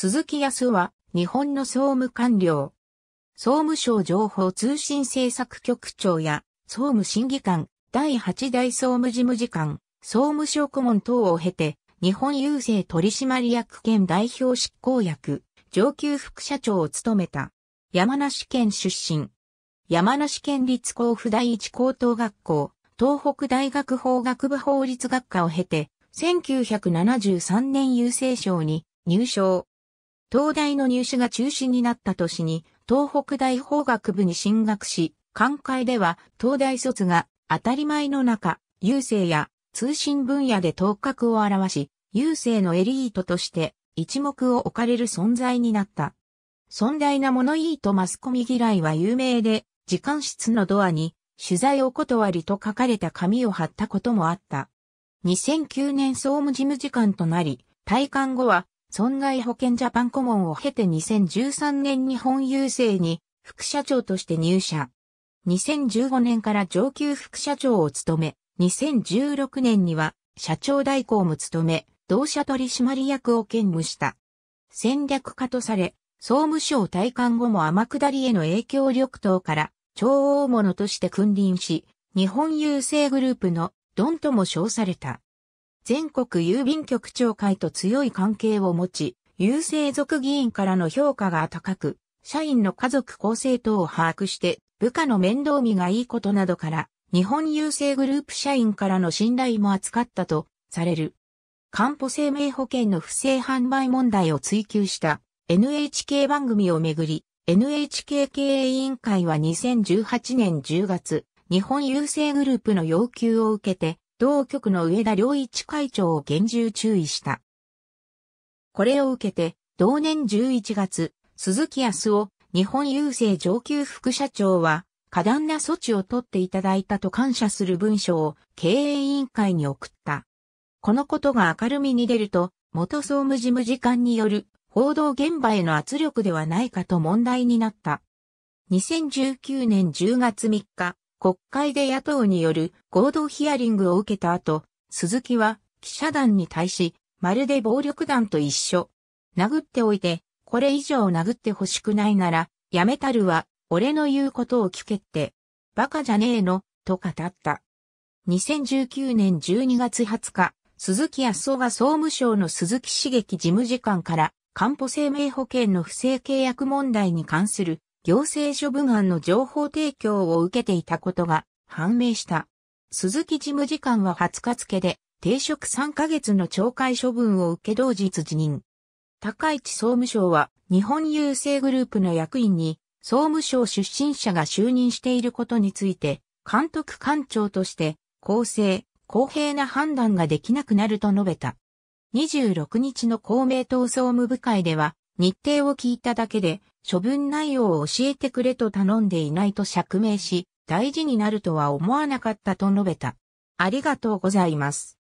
鈴木康は、日本の総務官僚。総務省情報通信政策局長や、総務審議官、第8代総務事務次官、総務省顧問等を経て、日本郵政取締役兼代表執行役、上級副社長を務めた。山梨県出身。山梨県立甲府第一高等学校、東北大学法学部法律学科を経て、1973年郵政省に入省。東大の入試が中止になった年に、東北大法学部に進学し、官会では東大卒が当たり前の中、郵政や通信分野で頭角を表し、郵政のエリートとして一目を置かれる存在になった。尊大な物言いとマスコミ嫌いは有名で、時間室のドアに取材お断りと書かれた紙を貼ったこともあった。2009年総務事務次官となり、退官後は損害保険ジャパン顧問を経て2013年日本郵政に副社長として入社。2015年から上級副社長を務め、2016年には社長代行も務め、同社取締役を兼務した。戦略家とされ、総務省退官後も天下りへの影響力等から超大物として君臨し、日本郵政グループのドンとも称された。全国郵便局長会と強い関係を持ち、郵政族議員からの評価が高く、社員の家族構成等を把握して、部下の面倒見がいいことなどから、日本郵政グループ社員からの信頼も扱ったとされる。官保生命保険の不正販売問題を追求した NHK 番組をめぐり、NHK 経営委員会は2018年10月、日本郵政グループの要求を受けて、同局の上田良一会長を厳重注意した。これを受けて、同年11月、鈴木康夫、日本郵政上級副社長は、過断な措置を取っていただいたと感謝する文書を経営委員会に送った。このことが明るみに出ると、元総務事務次官による報道現場への圧力ではないかと問題になった。2019年10月3日、国会で野党による合同ヒアリングを受けた後、鈴木は記者団に対し、まるで暴力団と一緒。殴っておいて、これ以上殴ってほしくないなら、やめたるは、俺の言うことを聞けって。バカじゃねえの、と語った。2019年12月20日、鈴木康夫が総務省の鈴木茂樹事務次官から、官保生命保険の不正契約問題に関する行政処分案の情報提供を受けていたことが判明した。鈴木事務次官は20日付で停職3ヶ月の懲戒処分を受け同日辞任。高市総務省は日本郵政グループの役員に総務省出身者が就任していることについて監督官庁として公正、公平な判断ができなくなると述べた。26日の公明党総務部会では日程を聞いただけで、処分内容を教えてくれと頼んでいないと釈明し、大事になるとは思わなかったと述べた。ありがとうございます。